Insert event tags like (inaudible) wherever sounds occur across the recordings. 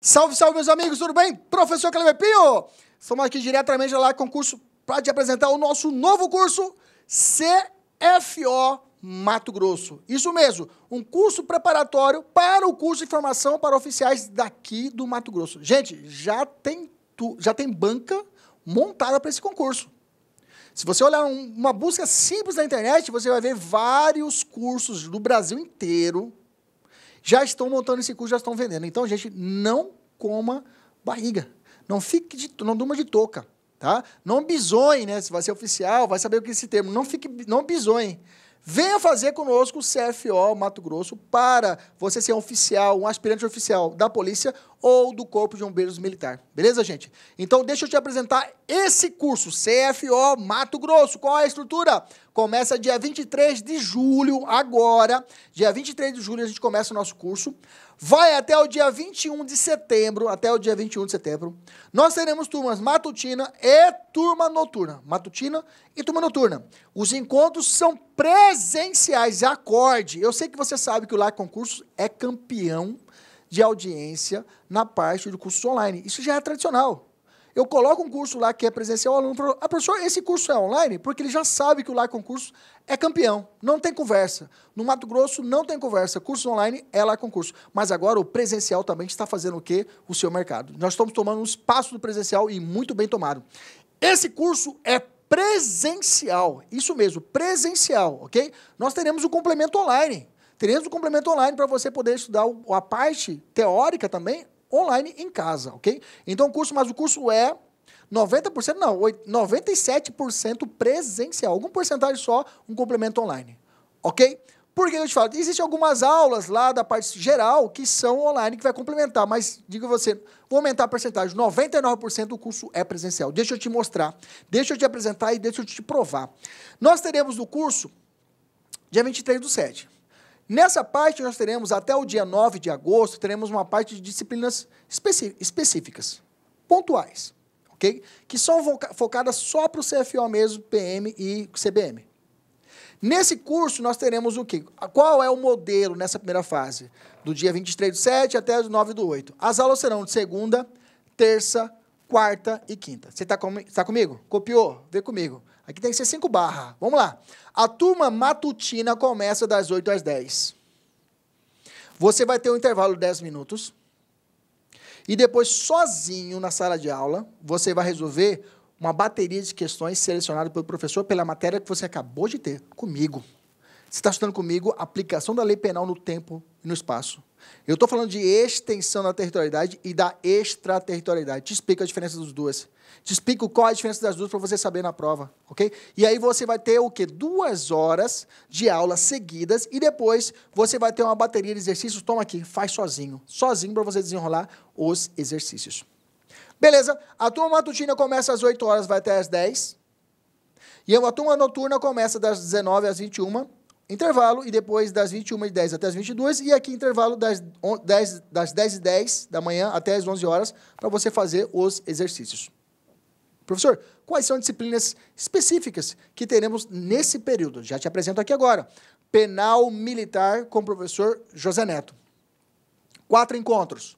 Salve, salve, meus amigos, tudo bem? Professor Cleber Pio! Estamos aqui diretamente lá concurso para te apresentar o nosso novo curso CFO Mato Grosso. Isso mesmo, um curso preparatório para o curso de formação para oficiais daqui do Mato Grosso. Gente, já tem, tu, já tem banca montada para esse concurso. Se você olhar um, uma busca simples na internet, você vai ver vários cursos do Brasil inteiro já estão montando esse curso, já estão vendendo. Então, gente, não coma barriga. Não fique de, não durma de touca, tá? Não bisonhe, né? Se vai ser oficial, vai saber o que é esse termo. Não fique, não bisonhe. Venha fazer conosco o CFO Mato Grosso para você ser um oficial, um aspirante oficial da polícia ou do Corpo de Bombeiros Militar. Beleza, gente? Então, deixa eu te apresentar esse curso, CFO Mato Grosso. Qual é a estrutura? Começa dia 23 de julho, agora. Dia 23 de julho a gente começa o nosso curso. Vai até o dia 21 de setembro, até o dia 21 de setembro. Nós teremos turmas matutina e turma noturna. Matutina e turma noturna. Os encontros são presenciais, acorde. Eu sei que você sabe que o Lá Concursos é campeão de audiência na parte do curso online. Isso já é tradicional. Eu coloco um curso lá que é presencial, o aluno fala, ah, professor, esse curso é online? Porque ele já sabe que o Lar Concurso é campeão, não tem conversa. No Mato Grosso não tem conversa, curso online é Lar Concurso. Mas agora o presencial também está fazendo o quê? O seu mercado. Nós estamos tomando um espaço do presencial e muito bem tomado. Esse curso é presencial. Isso mesmo, presencial, ok? Nós teremos o complemento online. Teremos o complemento online para você poder estudar a parte teórica também online em casa, ok? Então, o curso, mas o curso é 90%, não, 97% presencial. Algum porcentagem só, um complemento online, ok? Por que eu te falo? Existem algumas aulas lá da parte geral que são online, que vai complementar, mas diga você, vou aumentar a percentagem, 99% do curso é presencial. Deixa eu te mostrar, deixa eu te apresentar e deixa eu te provar. Nós teremos no curso, dia 23 do 7, Nessa parte, nós teremos, até o dia 9 de agosto, teremos uma parte de disciplinas específicas, pontuais, ok? Que são focadas só para o CFO mesmo, PM e CBM, Nesse curso, nós teremos o quê? Qual é o modelo nessa primeira fase? Do dia 23 do 7 até 9 do 8. As aulas serão de segunda, terça, quarta e quinta. Você está com... tá comigo? Copiou? Vê comigo. Aqui tem que ser 5 barra. Vamos lá. A turma matutina começa das 8 às 10. Você vai ter um intervalo de 10 minutos. E depois, sozinho na sala de aula, você vai resolver uma bateria de questões selecionadas pelo professor pela matéria que você acabou de ter comigo. Você está estudando comigo aplicação da lei penal no tempo e no espaço. Eu estou falando de extensão da territorialidade e da extraterritorialidade. Te explico a diferença dos duas. Te explico qual é a diferença das duas para você saber na prova, ok? E aí você vai ter o quê? Duas horas de aulas seguidas e depois você vai ter uma bateria de exercícios. Toma aqui, faz sozinho. Sozinho para você desenrolar os exercícios. Beleza, a turma matutina começa às 8 horas, vai até às 10. E a turma noturna começa das 19 às 21, intervalo, e depois das 21 e 10 até as 22, e aqui intervalo das 10, das 10 e 10 da manhã até as 11 horas, para você fazer os exercícios. Professor, quais são disciplinas específicas que teremos nesse período? Já te apresento aqui agora. Penal Militar com o professor José Neto. Quatro encontros.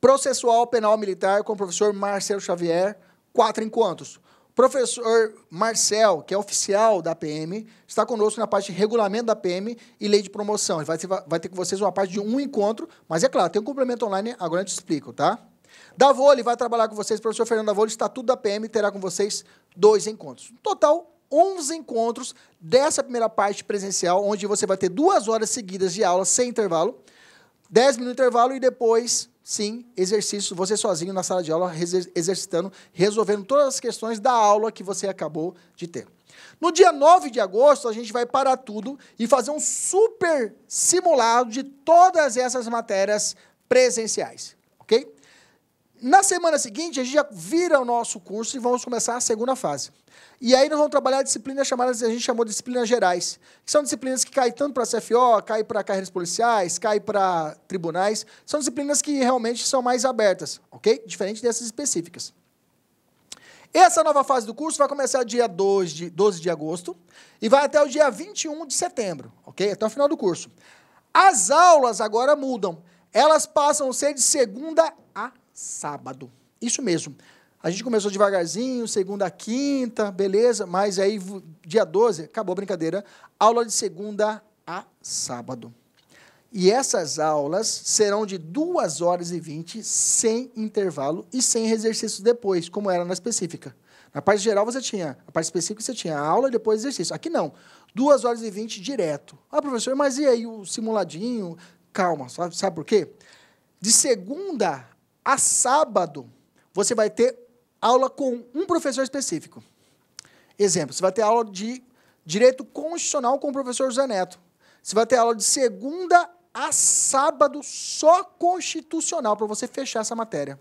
Processual Penal Militar com o professor Marcelo Xavier, quatro encontros. Professor Marcel, que é oficial da PM, está conosco na parte de regulamento da PM e lei de promoção. Ele vai ter, vai ter com vocês uma parte de um encontro, mas é claro, tem um complemento online, agora eu te explico, tá? Davoli vai trabalhar com vocês, professor Fernando Davoli, estatuto da PM, terá com vocês dois encontros. Total, 11 encontros dessa primeira parte presencial, onde você vai ter duas horas seguidas de aula sem intervalo, 10 minutos de intervalo e depois sim exercício você sozinho na sala de aula, exercitando, resolvendo todas as questões da aula que você acabou de ter. No dia 9 de agosto, a gente vai parar tudo e fazer um super simulado de todas essas matérias presenciais, ok? Na semana seguinte, a gente já vira o nosso curso e vamos começar a segunda fase. E aí nós vamos trabalhar disciplinas chamadas, a gente chamou de disciplinas gerais, que são disciplinas que caem tanto para a CFO, caem para carreiras policiais, caem para tribunais. São disciplinas que realmente são mais abertas, ok? Diferente dessas específicas. Essa nova fase do curso vai começar dia 12 de, 12 de agosto e vai até o dia 21 de setembro, ok? Até o final do curso. As aulas agora mudam elas passam a ser de segunda sábado. Isso mesmo. A gente começou devagarzinho, segunda a quinta, beleza, mas aí dia 12, acabou a brincadeira, aula de segunda a sábado. E essas aulas serão de 2 horas e 20, sem intervalo e sem exercícios depois, como era na específica. Na parte geral você tinha, a parte específica você tinha aula e depois exercício. Aqui não, 2 horas e 20 direto. Ah, professor, mas e aí o simuladinho? Calma, sabe, sabe por quê? De segunda a sábado, você vai ter aula com um professor específico. Exemplo, você vai ter aula de direito constitucional com o professor José Neto. Você vai ter aula de segunda a sábado só constitucional para você fechar essa matéria.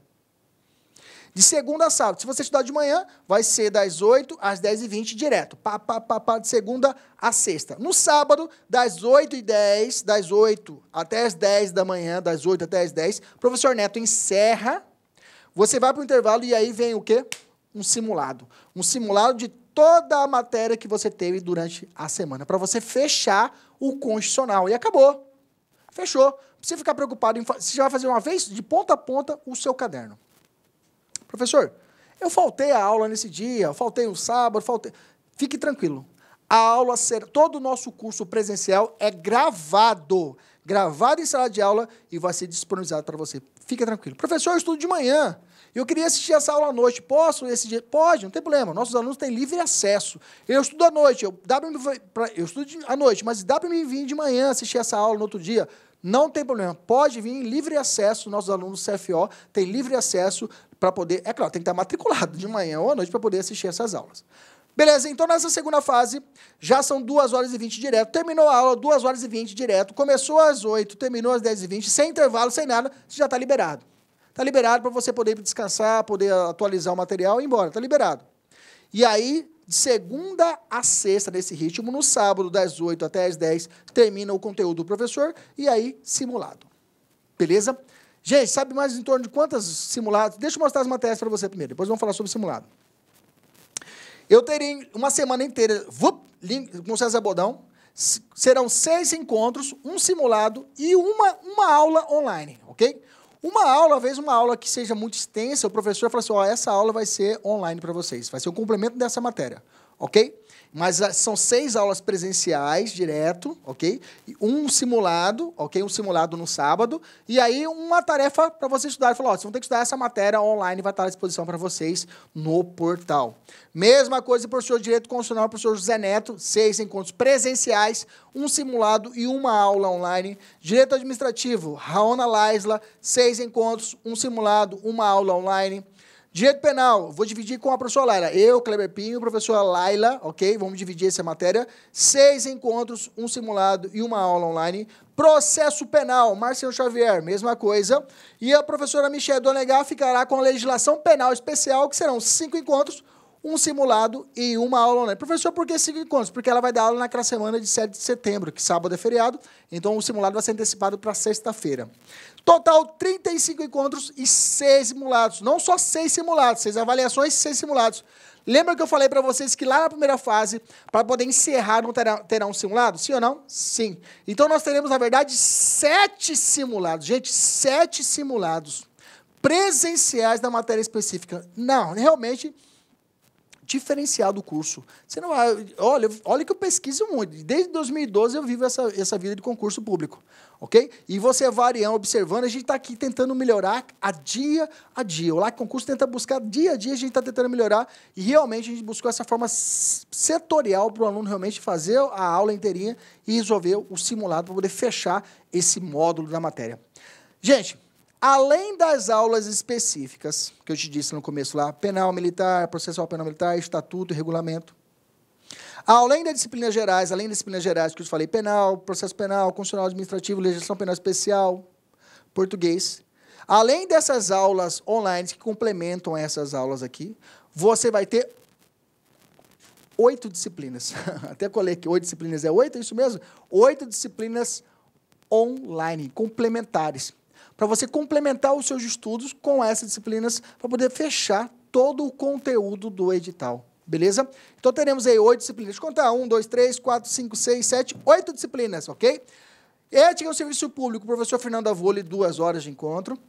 De segunda a sábado. Se você estudar de manhã, vai ser das 8 às 10h20 direto. Pá, pá, pá, pá, de segunda a sexta. No sábado, das 8h10, das 8 até as 10 da manhã, das 8 até as 10, o professor Neto encerra. Você vai para o intervalo e aí vem o quê? Um simulado. Um simulado de toda a matéria que você teve durante a semana, para você fechar o constitucional. E acabou. Fechou. Você ficar preocupado. Em... Você já vai fazer uma vez, de ponta a ponta, o seu caderno. Professor, eu faltei a aula nesse dia, faltei o sábado, faltei. Fique tranquilo. A aula será. Todo o nosso curso presencial é gravado. Gravado em sala de aula e vai ser disponibilizado para você. Fique tranquilo. Professor, eu estudo de manhã. Eu queria assistir essa aula à noite. Posso esse dia? Pode, não tem problema. Nossos alunos têm livre acesso. Eu estudo à noite, eu, dá pra, eu estudo à noite, mas dá para mim vir de manhã assistir essa aula no outro dia? Não tem problema. Pode vir livre acesso. Nossos alunos CFO têm livre acesso para poder. É claro, tem que estar matriculado de manhã ou à noite para poder assistir essas aulas. Beleza, então nessa segunda fase, já são 2 horas e 20 direto. Terminou a aula, 2 horas e 20 direto. Começou às 8, terminou às 10 e 20, sem intervalo, sem nada, você já está liberado. Está liberado para você poder descansar, poder atualizar o material e ir embora. Está liberado. E aí, de segunda a sexta, nesse ritmo, no sábado, das 8 até as 10, termina o conteúdo do professor e aí simulado. Beleza? Gente, sabe mais em torno de quantas simulados? Deixa eu mostrar as matérias para você primeiro, depois vamos falar sobre simulado. Eu terei uma semana inteira vup, com César Bodão. Serão seis encontros, um simulado e uma, uma aula online, ok? Uma aula, às vezes uma aula que seja muito extensa, o professor fala assim, ó, essa aula vai ser online para vocês, vai ser um complemento dessa matéria ok? Mas ah, são seis aulas presenciais direto, ok? Um simulado, ok? Um simulado no sábado. E aí uma tarefa para você estudar. Falou, ó, vocês vão ter que estudar essa matéria online, vai estar à disposição para vocês no portal. Mesma coisa para o professor Direito Constitucional, professor José Neto, seis encontros presenciais, um simulado e uma aula online. Direito Administrativo, Raona Laisla, seis encontros, um simulado, uma aula online. Direito penal, vou dividir com a professora Laila. Eu, Kleber Pinho, professora Laila, ok? Vamos dividir essa matéria. Seis encontros, um simulado e uma aula online. Processo penal, Marcelo Xavier, mesma coisa. E a professora Michelle Donegar ficará com a legislação penal especial, que serão cinco encontros, um simulado e uma aula online. Professor, por que cinco encontros? Porque ela vai dar aula naquela semana de 7 de setembro, que sábado é feriado, então o simulado vai ser antecipado para sexta-feira. Total, 35 encontros e seis simulados. Não só seis simulados, seis avaliações e seis simulados. Lembra que eu falei para vocês que lá na primeira fase, para poder encerrar, não terá, terá um simulado? Sim ou não? Sim. Então nós teremos, na verdade, sete simulados. Gente, sete simulados presenciais da matéria específica. Não, realmente diferenciar do curso. Você não vai, olha, olha que eu pesquiso muito. Desde 2012 eu vivo essa, essa vida de concurso público, ok? E você é variando, observando, a gente está aqui tentando melhorar a dia a dia. O LAC Concurso tenta buscar dia a dia, a gente está tentando melhorar e realmente a gente buscou essa forma setorial para o aluno realmente fazer a aula inteirinha e resolver o simulado para poder fechar esse módulo da matéria. Gente, Além das aulas específicas, que eu te disse no começo lá, penal militar, processual penal militar, estatuto e regulamento. Além das disciplinas gerais, além das disciplinas gerais que eu te falei, penal, processo penal, constitucional administrativo, legislação penal especial, português. Além dessas aulas online que complementam essas aulas aqui, você vai ter oito disciplinas. (laughs) Até colei aqui, oito disciplinas. É oito, é isso mesmo? Oito disciplinas online, complementares para você complementar os seus estudos com essas disciplinas para poder fechar todo o conteúdo do edital. Beleza? Então teremos aí oito disciplinas. Contar: um, dois, três, quatro, cinco, seis, sete, oito disciplinas, ok? Ética é um serviço público, professor Fernando Avoli, duas horas de encontro.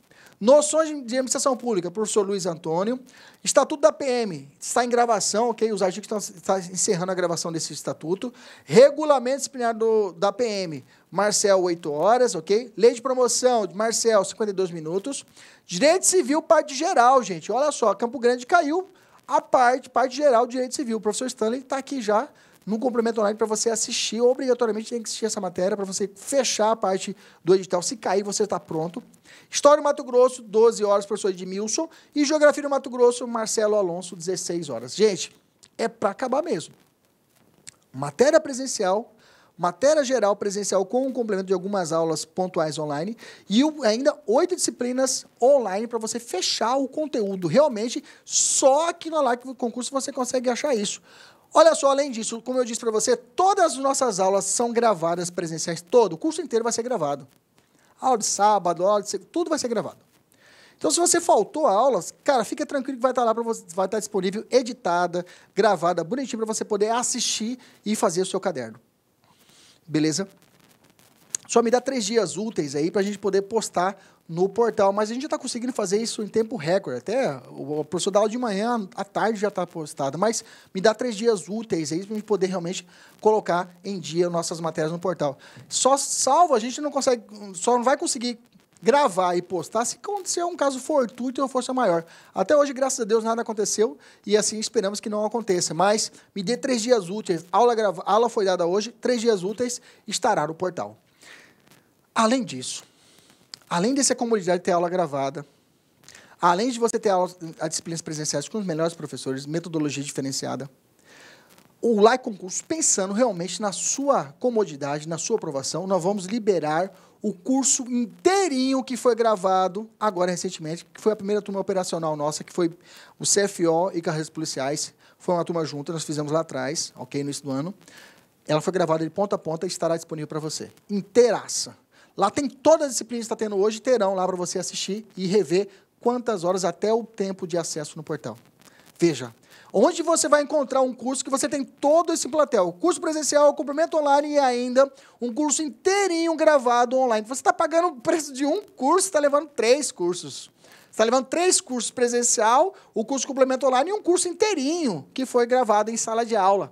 Noções de Administração Pública, professor Luiz Antônio. Estatuto da PM, está em gravação, ok? Os artigos estão, encerrando a gravação desse estatuto. Regulamento disciplinar do, da PM, Marcel, 8 horas, ok? Lei de promoção, Marcel, 52 minutos. Direito Civil, parte geral, gente. Olha só, Campo Grande caiu a parte, parte geral, direito civil. O professor Stanley está aqui já num complemento online para você assistir. Obrigatoriamente tem que assistir essa matéria para você fechar a parte do edital. Se cair, você está pronto. História do Mato Grosso, 12 horas, professor Edmilson. E Geografia do Mato Grosso, Marcelo Alonso, 16 horas. Gente, é para acabar mesmo. Matéria presencial, matéria geral presencial com um complemento de algumas aulas pontuais online e ainda oito disciplinas online para você fechar o conteúdo. Realmente, só aqui no Alac Concurso você consegue achar isso. Olha só, além disso, como eu disse para você, todas as nossas aulas são gravadas presenciais, todo, o curso inteiro vai ser gravado. Aula de sábado, aula de tudo vai ser gravado. Então, se você faltou a aulas, cara, fica tranquilo que vai estar tá lá para você, vai estar tá disponível, editada, gravada, bonitinho para você poder assistir e fazer o seu caderno. Beleza? Só me dá três dias úteis aí para a gente poder postar no portal. Mas a gente já está conseguindo fazer isso em tempo recorde. Até o professor dá aula de manhã, à tarde já está postado. Mas me dá três dias úteis aí para a gente poder realmente colocar em dia nossas matérias no portal. Só salvo, a gente não consegue, só não vai conseguir gravar e postar se acontecer um caso fortuito ou força maior. Até hoje, graças a Deus, nada aconteceu e assim esperamos que não aconteça. Mas me dê três dias úteis. Aula, grava... aula foi dada hoje, três dias úteis estará no portal. Além disso, além dessa comodidade de ter aula gravada, além de você ter aula, a disciplinas presenciais com os melhores professores, metodologia diferenciada, o Like Concurso, pensando realmente na sua comodidade, na sua aprovação, nós vamos liberar o curso inteirinho que foi gravado agora recentemente, que foi a primeira turma operacional nossa, que foi o CFO e Carreiras Policiais. Foi uma turma junta, nós fizemos lá atrás, ok, no início do ano. Ela foi gravada de ponta a ponta e estará disponível para você. Inteiraça. Lá tem todas as disciplinas que está tendo hoje, terão lá para você assistir e rever quantas horas até o tempo de acesso no portal. Veja, onde você vai encontrar um curso que você tem todo esse plantel. O curso presencial, o complemento online e ainda um curso inteirinho gravado online. Você está pagando o preço de um curso, está levando três cursos. Você está levando três cursos presencial, o curso complemento online e um curso inteirinho que foi gravado em sala de aula.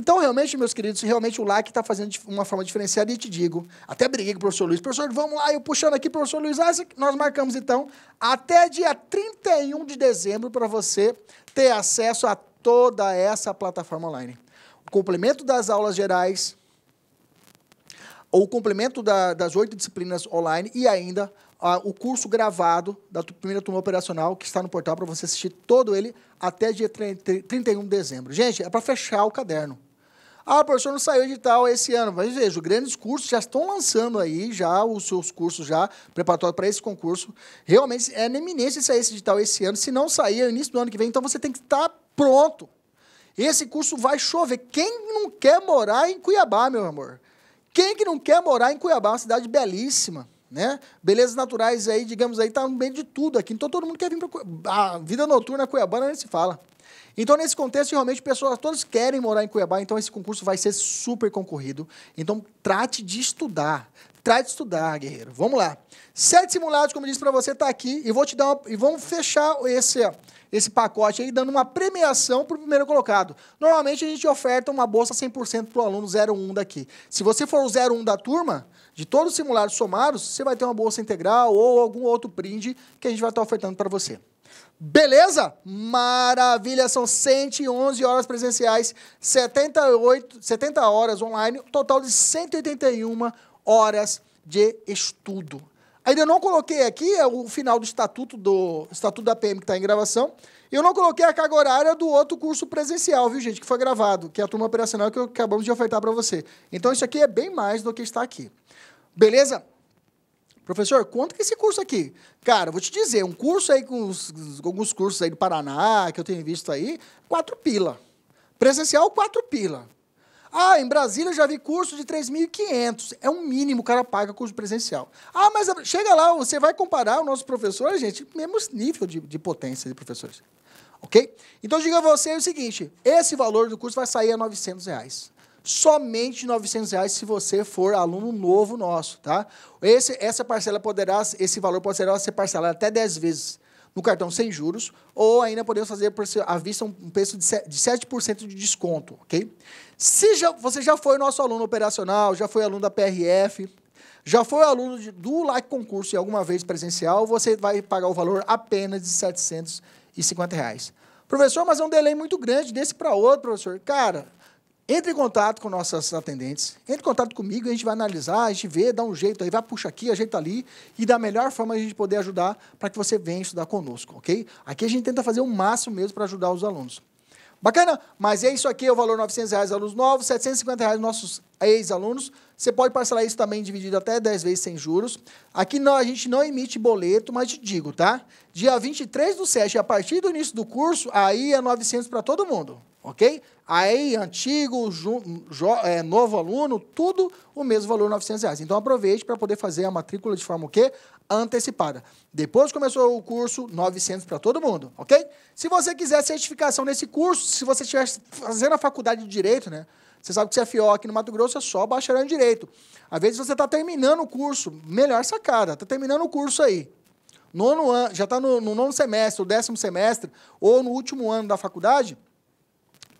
Então, realmente, meus queridos, realmente o LAC está fazendo de uma forma diferenciada e te digo, até briguei com o professor Luiz, professor, vamos lá, eu puxando aqui, professor Luiz, ah, nós marcamos então até dia 31 de dezembro para você ter acesso a toda essa plataforma online. O complemento das aulas gerais, ou o complemento da, das oito disciplinas online e ainda ah, o curso gravado da primeira turma operacional que está no portal para você assistir todo ele até dia 31 de dezembro. Gente, é para fechar o caderno. Ah, professor, não saiu edital esse ano. Mas veja, grandes cursos já estão lançando aí já os seus cursos já preparatórios para esse concurso. Realmente é iminência sair esse edital esse ano. Se não sair, é o início do ano que vem. Então você tem que estar tá pronto. Esse curso vai chover. Quem não quer morar em Cuiabá, meu amor? Quem que não quer morar em Cuiabá? É uma cidade belíssima. Né? Belezas naturais aí, digamos aí, tá no meio de tudo aqui. Então todo mundo quer vir para a vida noturna cuiabana, nem se fala. Então, nesse contexto, realmente, pessoas todas querem morar em Cuiabá, então esse concurso vai ser super concorrido. Então, trate de estudar. Trate de estudar, guerreiro. Vamos lá. Sete simulados, como eu disse para você, está aqui. E vou te dar uma, e vamos fechar esse, esse pacote aí, dando uma premiação para o primeiro colocado. Normalmente, a gente oferta uma bolsa 100% para o aluno 01 daqui. Se você for o 01 da turma, de todos os simulados somados, você vai ter uma bolsa integral ou algum outro brinde que a gente vai estar tá ofertando para você. Beleza? Maravilha, são 111 horas presenciais, 78, 70 horas online, total de 181 horas de estudo. Ainda não coloquei aqui é o final do estatuto do estatuto da PM que está em gravação. Eu não coloquei a carga horária do outro curso presencial, viu, gente, que foi gravado, que é a turma operacional que acabamos de ofertar para você. Então isso aqui é bem mais do que está aqui. Beleza? Professor, quanto que é esse curso aqui? Cara, vou te dizer, um curso aí com alguns cursos aí do Paraná, que eu tenho visto aí, quatro pila. Presencial, quatro pila. Ah, em Brasília eu já vi curso de 3.500. É um mínimo, o cara paga curso presencial. Ah, mas é, chega lá, você vai comparar o nosso professor, gente, mesmo nível de, de potência de professores. Ok? Então, diga a você o seguinte, esse valor do curso vai sair a 900 reais somente 900 reais se você for aluno novo nosso, tá? Esse, essa parcela poderá, esse valor poderá ser parcelado até 10 vezes no cartão sem juros, ou ainda podemos fazer à vista um preço de 7% de desconto, ok? Se já, você já foi nosso aluno operacional, já foi aluno da PRF, já foi aluno de, do LAC Concurso e alguma vez presencial, você vai pagar o valor apenas de 750 reais. Professor, mas é um delay muito grande desse para outro, professor. Cara, entre em contato com nossas atendentes, entre em contato comigo, a gente vai analisar, a gente vê, dá um jeito aí, vai puxar aqui, ajeita tá ali, e da melhor forma a gente poder ajudar para que você venha estudar conosco, ok? Aqui a gente tenta fazer o máximo mesmo para ajudar os alunos. Bacana? Mas é isso aqui, é o valor 900 reais alunos novos, 750 reais nossos ex-alunos. Você pode parcelar isso também dividido até 10 vezes sem juros. Aqui não, a gente não emite boleto, mas te digo, tá? Dia 23 do 7, a partir do início do curso, aí é 900 para todo mundo, ok? Aí, antigo, ju, jo, é, novo aluno, tudo o mesmo valor, 900 reais. Então, aproveite para poder fazer a matrícula de forma o quê? antecipada. Depois começou o curso, 900 para todo mundo, ok? Se você quiser certificação nesse curso, se você estiver fazendo a faculdade de Direito, né? Você sabe que CFO é aqui no Mato Grosso é só bacharel em Direito. Às vezes você está terminando o curso, melhor sacada, está terminando o curso aí. Nono ano, já está no, no nono semestre, ou décimo semestre, ou no último ano da faculdade,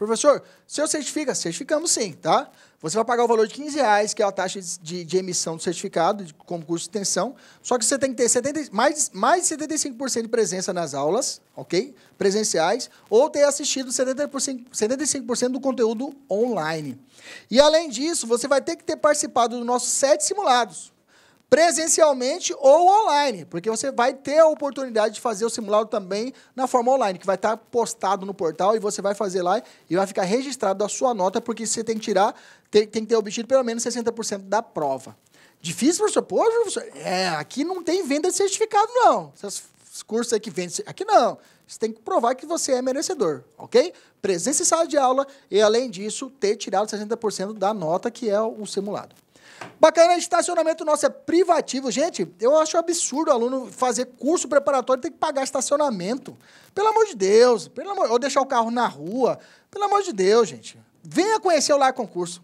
Professor, seu certifica? Certificamos sim, tá? Você vai pagar o valor de 15 reais, que é a taxa de, de emissão do certificado, de concurso de extensão. Só que você tem que ter 70, mais, mais de 75% de presença nas aulas, ok? Presenciais, ou ter assistido 70%, 75% do conteúdo online. E além disso, você vai ter que ter participado dos nossos sete simulados presencialmente ou online, porque você vai ter a oportunidade de fazer o simulado também na forma online, que vai estar postado no portal e você vai fazer lá e vai ficar registrado a sua nota, porque você tem que tirar, tem, tem que ter obtido pelo menos 60% da prova. Difícil, professor? Pô, professor, é, aqui não tem venda de certificado, não. Esses cursos aí que vendem, aqui não. Você tem que provar que você é merecedor, ok? Presença em sala de aula e, além disso, ter tirado 60% da nota, que é o simulado. Bacana, estacionamento nosso é privativo. Gente, eu acho absurdo o aluno fazer curso preparatório e ter que pagar estacionamento. Pelo amor de Deus, pelo amor, ou deixar o carro na rua. Pelo amor de Deus, gente. Venha conhecer o Lar Concurso.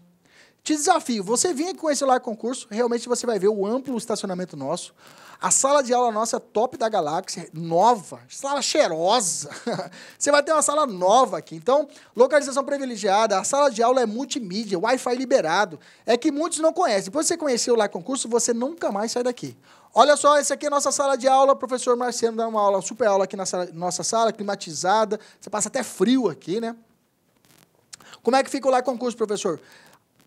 Te desafio, você vem conhecer o Lar Concurso, realmente você vai ver o amplo estacionamento nosso. A sala de aula nossa é top da galáxia, nova, sala cheirosa. (laughs) Você vai ter uma sala nova aqui. Então, localização privilegiada, a sala de aula é multimídia, Wi-Fi liberado. É que muitos não conhecem. Depois que você conheceu o Lá Concurso, você nunca mais sai daqui. Olha só, essa aqui é a nossa sala de aula. O professor Marciano dá uma aula, super aula aqui na sala, nossa sala, climatizada. Você passa até frio aqui, né? Como é que fica o Lá Concurso, professor?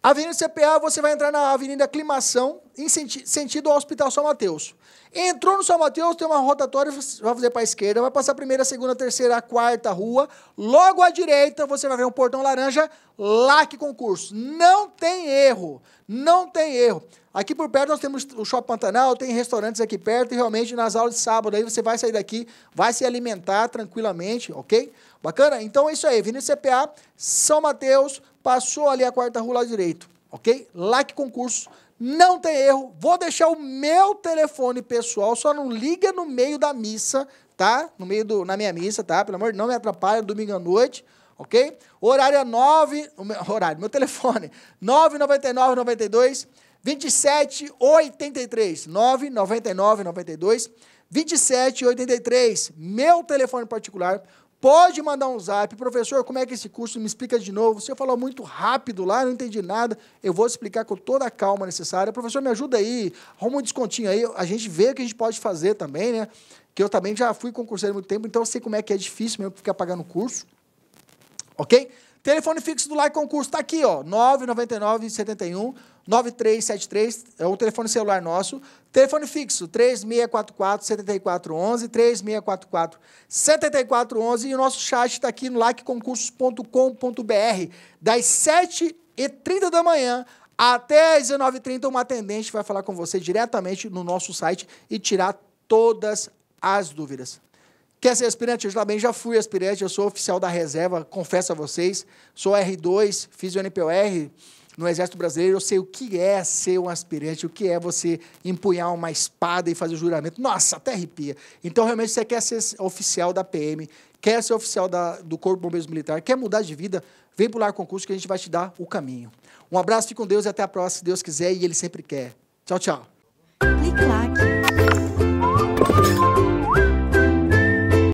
Avenida CPA, você vai entrar na Avenida Climação, em senti sentido ao Hospital São Mateus. Entrou no São Mateus, tem uma rotatória, vai fazer para a esquerda, vai passar a primeira, a segunda, a terceira, a quarta rua. Logo à direita, você vai ver um portão laranja, lá que concurso. Não tem erro, não tem erro. Aqui por perto nós temos o Shopping Pantanal, tem restaurantes aqui perto e realmente nas aulas de sábado aí você vai sair daqui, vai se alimentar tranquilamente, ok? Bacana? Então é isso aí, Avenida CPA, São Mateus, Passou ali a quarta rua lá direito, ok? Lá que concurso, não tem erro. Vou deixar o meu telefone pessoal, só não liga no meio da missa, tá? No meio do, na minha missa, tá? Pelo amor de Deus, não me atrapalha, domingo à noite ok? Horário é 9, (laughs) horário, meu telefone, 999 92 27 83, 999 92 27 83, meu telefone particular. Pode mandar um zap, professor, como é que é esse curso? Me explica de novo. Você falou muito rápido lá, não entendi nada. Eu vou explicar com toda a calma necessária. Professor, me ajuda aí, arruma um descontinho aí. A gente vê o que a gente pode fazer também, né? Que eu também já fui concurseiro há muito tempo, então eu sei como é que é difícil mesmo ficar pagando curso. Ok? Telefone fixo do Like Concurso está aqui, ó, 999 71 9373, é o telefone celular nosso. Telefone fixo 3644 7411, 3644 7411 e o nosso chat está aqui no likeconcursos.com.br. Das 7h30 da manhã até as 19h30, uma atendente vai falar com você diretamente no nosso site e tirar todas as dúvidas. Quer ser é aspirante? Eu também já fui aspirante, eu sou oficial da reserva, confesso a vocês. Sou R2, fiz o NPOR no Exército Brasileiro, eu sei o que é ser um aspirante, o que é você empunhar uma espada e fazer o juramento. Nossa, até arrepia. Então, realmente, você quer ser oficial da PM, quer ser oficial da, do Corpo de Bombeiros Militar, quer mudar de vida, vem pular concurso que a gente vai te dar o caminho. Um abraço, fique com Deus e até a próxima, se Deus quiser e Ele sempre quer. Tchau, tchau. Clique,